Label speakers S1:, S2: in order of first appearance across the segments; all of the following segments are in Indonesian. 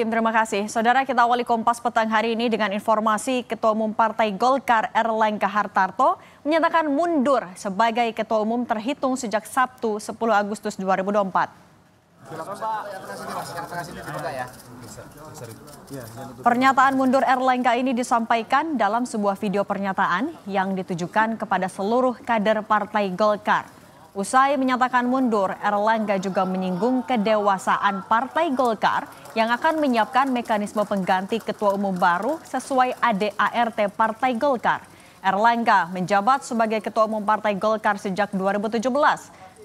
S1: Alvim, terima kasih. Saudara kita awali Kompas petang hari ini dengan informasi Ketua Umum Partai Golkar Erlangga Hartarto menyatakan mundur sebagai Ketua Umum terhitung sejak Sabtu 10 Agustus 2024.
S2: Pernyataan mundur
S1: Erlangga ini disampaikan dalam sebuah video pernyataan yang ditujukan kepada seluruh kader Partai Golkar. Usai menyatakan mundur, Erlangga juga menyinggung kedewasaan Partai Golkar yang akan menyiapkan mekanisme pengganti ketua umum baru sesuai ADART Partai Golkar. Erlangga menjabat sebagai ketua umum Partai Golkar sejak 2017.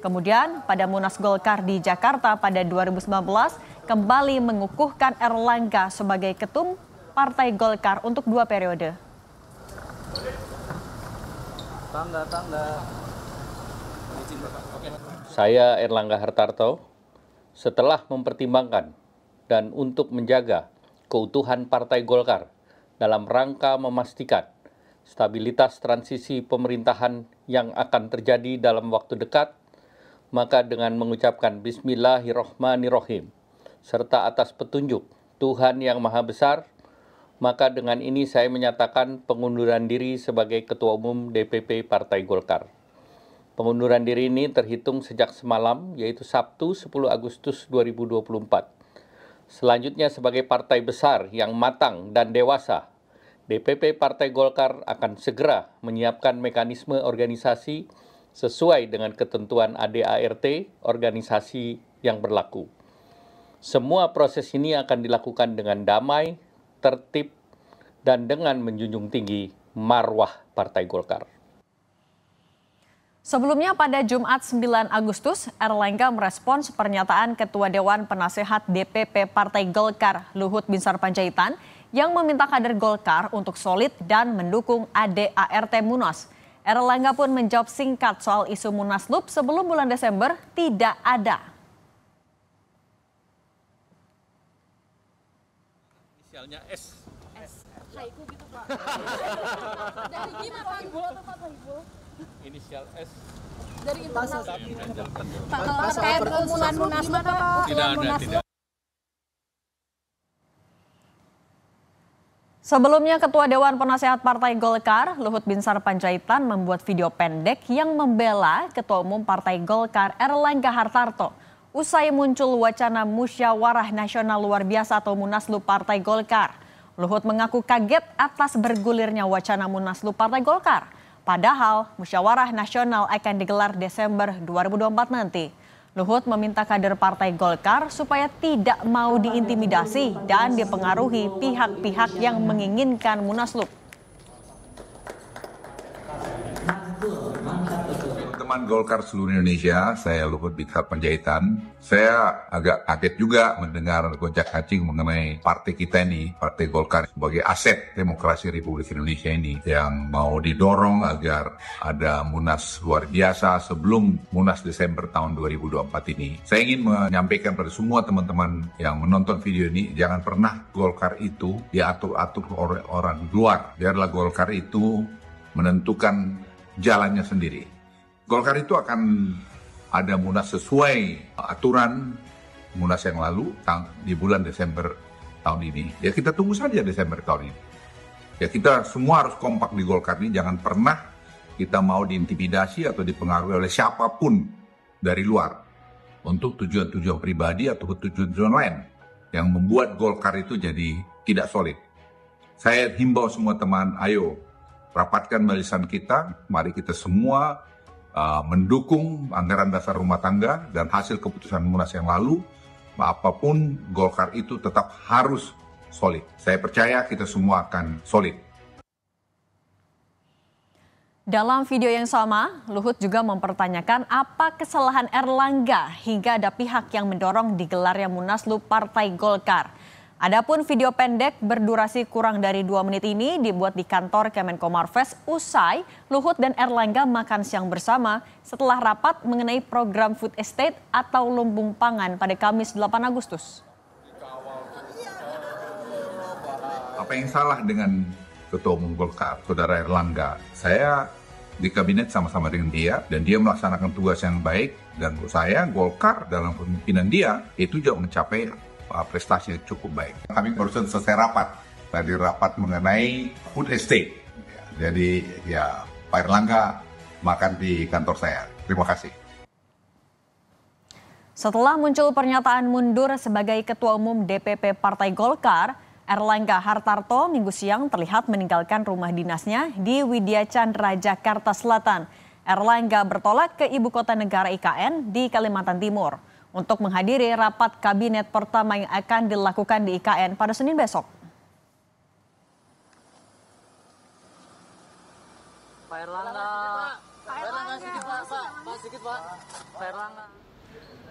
S1: Kemudian pada Munas Golkar di Jakarta pada 2019 kembali mengukuhkan Erlangga sebagai ketum Partai Golkar untuk dua periode.
S2: Tanda tanda. Saya Erlangga Hartarto, setelah mempertimbangkan dan untuk menjaga keutuhan Partai Golkar dalam rangka memastikan stabilitas transisi pemerintahan yang akan terjadi dalam waktu dekat, maka dengan mengucapkan Bismillahirrohmanirrohim, serta atas petunjuk Tuhan Yang Maha Besar, maka dengan ini saya menyatakan pengunduran diri sebagai Ketua Umum DPP Partai Golkar. Pengunduran diri ini terhitung sejak semalam, yaitu Sabtu 10 Agustus 2024. Selanjutnya sebagai partai besar yang matang dan dewasa, DPP Partai Golkar akan segera menyiapkan mekanisme organisasi sesuai dengan ketentuan ADART organisasi yang berlaku. Semua proses ini akan dilakukan dengan damai, tertib, dan dengan menjunjung tinggi marwah Partai Golkar.
S1: Sebelumnya pada Jumat 9 Agustus, Erlangga merespons pernyataan Ketua Dewan Penasehat DPP Partai Golkar Luhut Binsar Panjaitan yang meminta kader Golkar untuk solid dan mendukung ADART Munas. Erlangga pun menjawab singkat soal isu Munaslup sebelum bulan Desember tidak ada.
S2: Inisialnya S. S. Haiku gitu Pak. Dari S. S. S.
S3: S. S. Ibu?
S2: inisial S dari internal Pak munaslup
S1: Sebelumnya Ketua Dewan Penasehat Partai Golkar, Luhut Binsar Panjaitan membuat video pendek yang membela Ketua Umum Partai Golkar Erlangga Hartarto. Usai muncul wacana musyawarah nasional luar biasa atau Munaslup Partai Golkar. Luhut mengaku kaget atas bergulirnya wacana Munaslup Partai Golkar. Padahal musyawarah nasional akan digelar Desember 2024 nanti. Luhut meminta kader Partai Golkar supaya tidak mau diintimidasi dan dipengaruhi pihak-pihak yang menginginkan Munaslup.
S4: teman-teman Golkar seluruh Indonesia, saya Luhut Binsar Panjaitan. Saya agak kaget juga mendengar gojak kacing mengenai partai kita ini, partai Golkar sebagai aset demokrasi Republik Indonesia ini yang mau didorong agar ada munas luar biasa sebelum munas Desember tahun 2024 ini. Saya ingin menyampaikan pada semua teman-teman yang menonton video ini, jangan pernah Golkar itu diatur-atur oleh orang luar. Biarlah Golkar itu menentukan jalannya sendiri. Golkar itu akan ada munas sesuai aturan munas yang lalu di bulan Desember tahun ini. Ya kita tunggu saja Desember tahun ini. Ya kita semua harus kompak di Golkar ini, jangan pernah kita mau diintimidasi atau dipengaruhi oleh siapapun dari luar untuk tujuan-tujuan pribadi atau tujuan-tujuan lain yang membuat Golkar itu jadi tidak solid. Saya himbau semua teman, ayo rapatkan barisan kita, mari kita semua Uh, mendukung anggaran dasar rumah tangga dan hasil keputusan munas yang lalu, apapun Golkar itu tetap harus solid. Saya percaya kita semua akan solid.
S1: Dalam video yang sama, Luhut juga mempertanyakan apa kesalahan Erlangga hingga ada pihak yang mendorong digelarnya Munaslup Partai Golkar. Adapun video pendek berdurasi kurang dari dua menit ini dibuat di kantor Kemenko Marves usai Luhut dan Erlangga makan siang bersama setelah rapat mengenai program food estate atau lumbung pangan pada Kamis 8 Agustus.
S4: Apa yang salah dengan Ketua Umum Golkar, Saudara Erlangga? Saya di kabinet sama-sama dengan dia dan dia melaksanakan tugas yang baik dan menurut saya Golkar dalam pemimpinan dia itu juga mencapai Ah, prestasi yang cukup baik. Kami barusan selesai rapat, tadi rapat mengenai food estate. Jadi ya Pak Erlangga makan di kantor saya. Terima kasih.
S1: Setelah muncul pernyataan mundur sebagai Ketua Umum DPP Partai Golkar, Erlangga Hartarto minggu siang terlihat meninggalkan rumah dinasnya di Widya Chandra, Jakarta Selatan. Erlangga bertolak ke ibu kota negara IKN di Kalimantan Timur untuk menghadiri rapat kabinet pertama yang akan dilakukan di IKN pada Senin besok.
S3: Pak Erlangga,
S2: Pak Erlangga sedikit Pak, Pak sedikit Pak, Pak Erlangga.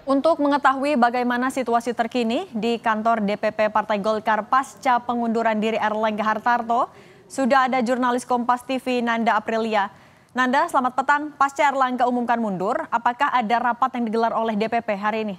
S1: Untuk mengetahui bagaimana situasi terkini di kantor DPP Partai Golkar pasca pengunduran diri Erlangga Hartarto, sudah ada jurnalis Kompas TV Nanda Aprilia. Nanda, selamat petang. Pasca Erlangga umumkan mundur, apakah ada rapat yang
S3: digelar oleh DPP hari ini?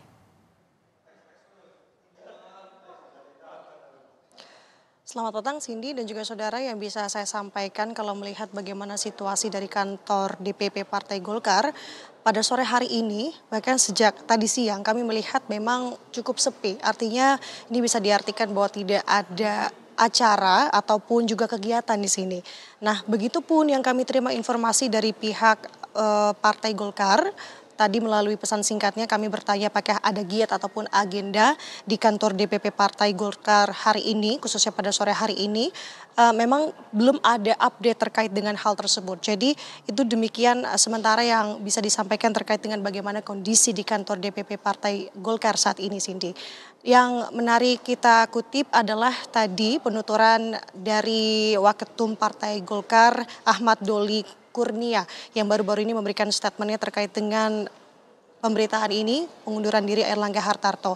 S3: Selamat petang Cindy dan juga saudara yang bisa saya sampaikan kalau melihat bagaimana situasi dari kantor DPP Partai Golkar pada sore hari ini bahkan sejak tadi siang kami melihat memang cukup sepi artinya ini bisa diartikan bahwa tidak ada acara ataupun juga kegiatan di sini. Nah, begitu pun yang kami terima informasi dari pihak uh, Partai Golkar tadi melalui pesan singkatnya kami bertanya apakah ada giat ataupun agenda di kantor DPP Partai Golkar hari ini, khususnya pada sore hari ini. Uh, memang belum ada update terkait dengan hal tersebut. Jadi itu demikian uh, sementara yang bisa disampaikan terkait dengan bagaimana kondisi di kantor DPP Partai Golkar saat ini, Cindy. Yang menarik kita kutip adalah tadi penuturan dari Waketum Partai Golkar Ahmad Doli Kurnia yang baru-baru ini memberikan statementnya terkait dengan pemberitaan ini pengunduran diri Erlangga Hartarto.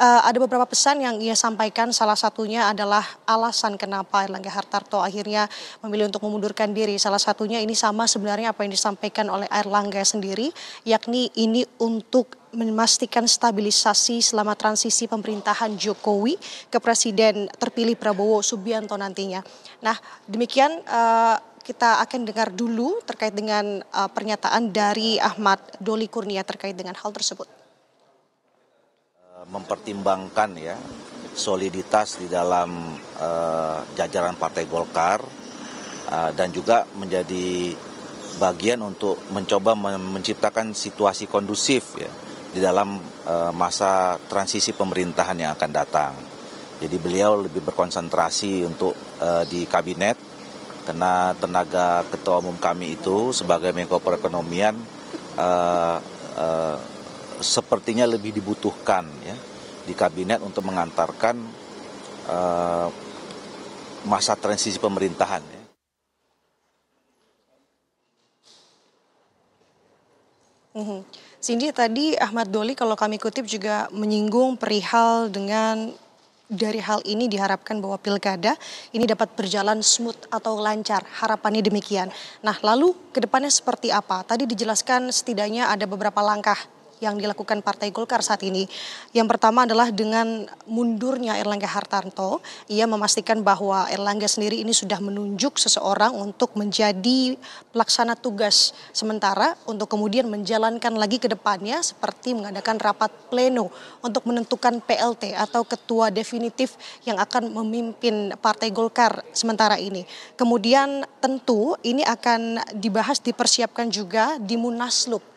S3: Uh, ada beberapa pesan yang ia sampaikan, salah satunya adalah alasan kenapa Erlangga Hartarto akhirnya memilih untuk memundurkan diri. Salah satunya ini sama sebenarnya apa yang disampaikan oleh Erlangga sendiri, yakni ini untuk memastikan stabilisasi selama transisi pemerintahan Jokowi ke Presiden terpilih Prabowo Subianto nantinya. Nah, demikian... Uh, kita akan dengar dulu terkait dengan uh, pernyataan dari Ahmad Doli Kurnia terkait dengan hal tersebut.
S2: Uh, mempertimbangkan ya soliditas di dalam uh, jajaran Partai Golkar uh, dan juga menjadi bagian untuk mencoba menciptakan situasi kondusif ya di dalam uh, masa transisi pemerintahan yang akan datang. Jadi beliau lebih berkonsentrasi untuk uh, di kabinet karena tenaga ketua umum kami itu sebagai Menko Perekonomian uh, uh, sepertinya lebih dibutuhkan ya di kabinet untuk mengantarkan uh, masa transisi pemerintahan. Ya.
S3: Mm -hmm. Cindy, tadi Ahmad Doli kalau kami kutip juga menyinggung perihal dengan dari hal ini diharapkan bahwa pilkada ini dapat berjalan smooth atau lancar. Harapannya demikian. Nah, lalu ke depannya seperti apa? Tadi dijelaskan setidaknya ada beberapa langkah yang dilakukan Partai Golkar saat ini. Yang pertama adalah dengan mundurnya Erlangga Hartarto, ia memastikan bahwa Erlangga sendiri ini sudah menunjuk seseorang untuk menjadi pelaksana tugas sementara untuk kemudian menjalankan lagi ke depannya seperti mengadakan rapat pleno untuk menentukan PLT atau ketua definitif yang akan memimpin Partai Golkar sementara ini. Kemudian tentu ini akan dibahas dipersiapkan juga di Munaslup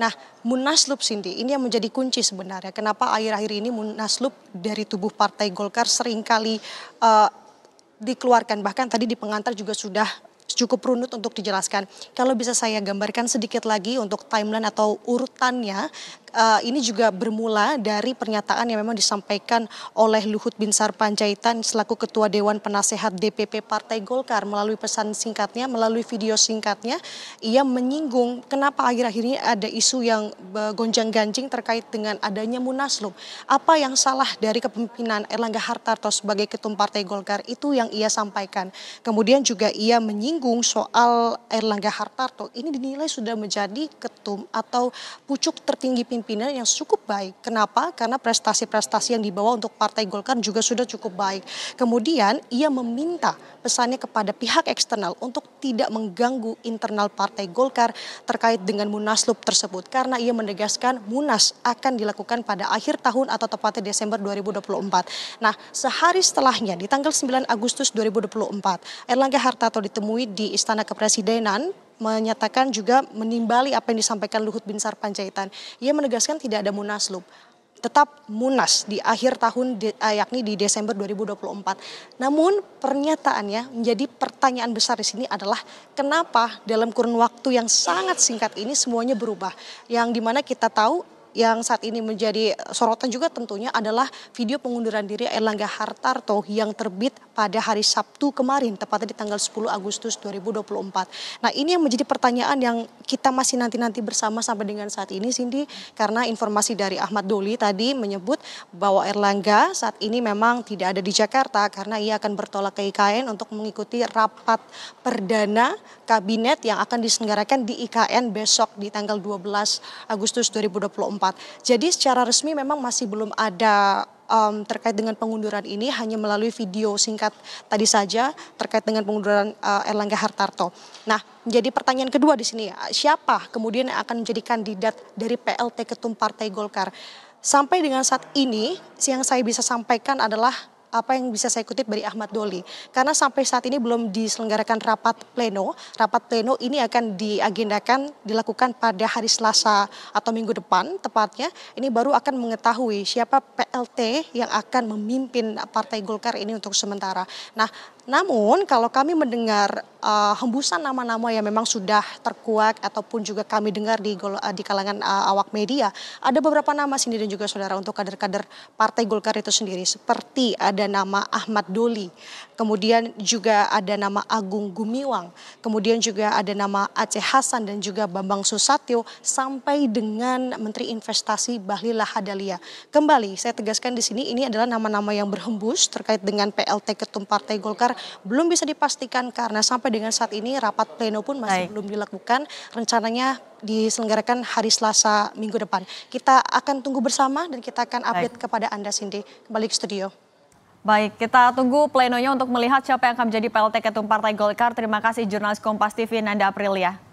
S3: Nah, Munaslup Cindy ini yang menjadi kunci sebenarnya. Kenapa akhir-akhir ini Munaslup dari tubuh Partai Golkar seringkali uh, dikeluarkan. Bahkan tadi di pengantar juga sudah cukup runut untuk dijelaskan. Kalau bisa saya gambarkan sedikit lagi untuk timeline atau urutannya uh, ini juga bermula dari pernyataan yang memang disampaikan oleh Luhut Binsar Panjaitan selaku Ketua Dewan Penasehat DPP Partai Golkar melalui pesan singkatnya, melalui video singkatnya, ia menyinggung kenapa akhir-akhir ini ada isu yang eh, gonjang-ganjing terkait dengan adanya Munaslum. Apa yang salah dari kepemimpinan Erlangga Hartarto sebagai Ketum Partai Golkar itu yang ia sampaikan. Kemudian juga ia menyinggung soal Erlangga Hartarto ini dinilai sudah menjadi ketum atau pucuk tertinggi pimpinan kepemimpinan yang cukup baik. Kenapa? Karena prestasi-prestasi yang dibawa untuk Partai Golkar juga sudah cukup baik. Kemudian ia meminta pesannya kepada pihak eksternal untuk tidak mengganggu internal Partai Golkar terkait dengan Munaslup tersebut karena ia menegaskan Munas akan dilakukan pada akhir tahun atau tepatnya Desember 2024. Nah, sehari setelahnya di tanggal 9 Agustus 2024, Erlangga Hartarto ditemui di Istana Kepresidenan menyatakan juga menimbali apa yang disampaikan Luhut Binsar Panjaitan. Ia menegaskan tidak ada munaslup tetap munas di akhir tahun eh, yakni di Desember 2024. Namun pernyataannya menjadi pertanyaan besar di sini adalah kenapa dalam kurun waktu yang sangat singkat ini semuanya berubah. Yang dimana kita tahu yang saat ini menjadi sorotan juga tentunya adalah video pengunduran diri Erlangga Hartarto yang terbit pada hari Sabtu kemarin, tepatnya di tanggal 10 Agustus 2024. Nah ini yang menjadi pertanyaan yang kita masih nanti-nanti bersama sampai dengan saat ini, Cindy, karena informasi dari Ahmad Doli tadi menyebut bahwa Erlangga saat ini memang tidak ada di Jakarta karena ia akan bertolak ke IKN untuk mengikuti rapat perdana kabinet yang akan diselenggarakan di IKN besok di tanggal 12 Agustus 2024. 2024. Jadi secara resmi memang masih belum ada um, terkait dengan pengunduran ini hanya melalui video singkat tadi saja terkait dengan pengunduran uh, Erlangga Hartarto. Nah, jadi pertanyaan kedua di sini, siapa kemudian yang akan menjadi kandidat dari PLT Ketum Partai Golkar? Sampai dengan saat ini, yang saya bisa sampaikan adalah apa yang bisa saya kutip dari Ahmad Doli. Karena sampai saat ini belum diselenggarakan rapat pleno. Rapat pleno ini akan diagendakan dilakukan pada hari Selasa atau minggu depan tepatnya. Ini baru akan mengetahui siapa PLT yang akan memimpin Partai Golkar ini untuk sementara. Nah, namun kalau kami mendengar uh, hembusan nama-nama yang memang sudah terkuak ataupun juga kami dengar di eh, di kalangan uh, awak media, ada beberapa nama sendiri dan juga saudara untuk kader-kader Partai Golkar itu sendiri seperti ada nama Ahmad Doli, kemudian juga ada nama Agung Gumiwang, kemudian juga ada nama Aceh Hasan dan juga Bambang Susatyo sampai dengan Menteri Investasi Bahlil Lahadalia. Kembali saya tegaskan di sini ini adalah nama-nama yang berhembus terkait dengan PLT Ketum Partai Golkar DPR belum bisa dipastikan karena sampai dengan saat ini rapat pleno pun masih Hai. belum dilakukan. Rencananya diselenggarakan hari Selasa minggu depan. Kita akan tunggu bersama dan kita akan update Hai. kepada Anda Cindy. Kembali ke studio. Baik,
S1: kita tunggu plenonya untuk melihat siapa yang akan menjadi PLT Ketum Partai Golkar. Terima kasih jurnalis Kompas TV Nanda Aprilia.